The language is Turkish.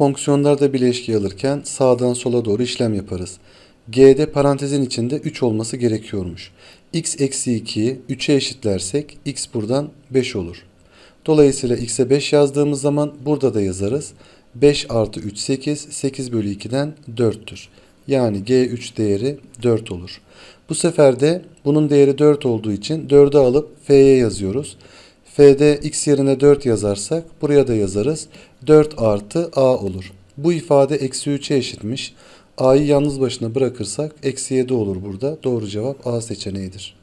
Fonksiyonlarda bileşki alırken sağdan sola doğru işlem yaparız. G'de parantezin içinde 3 olması gerekiyormuş. x eksi 2'yi 3'e eşitlersek x buradan 5 olur. Dolayısıyla x'e 5 yazdığımız zaman burada da yazarız. 5 artı 3 8, 8 bölü 2'den 4'tür. Yani G3 değeri 4 olur. Bu sefer de bunun değeri 4 olduğu için 4'ü alıp F'ye yazıyoruz. F'de x yerine 4 yazarsak buraya da yazarız. 4 artı a olur. Bu ifade eksi 3'e eşitmiş. a'yı yalnız başına bırakırsak eksi 7 olur burada. Doğru cevap a seçeneğidir.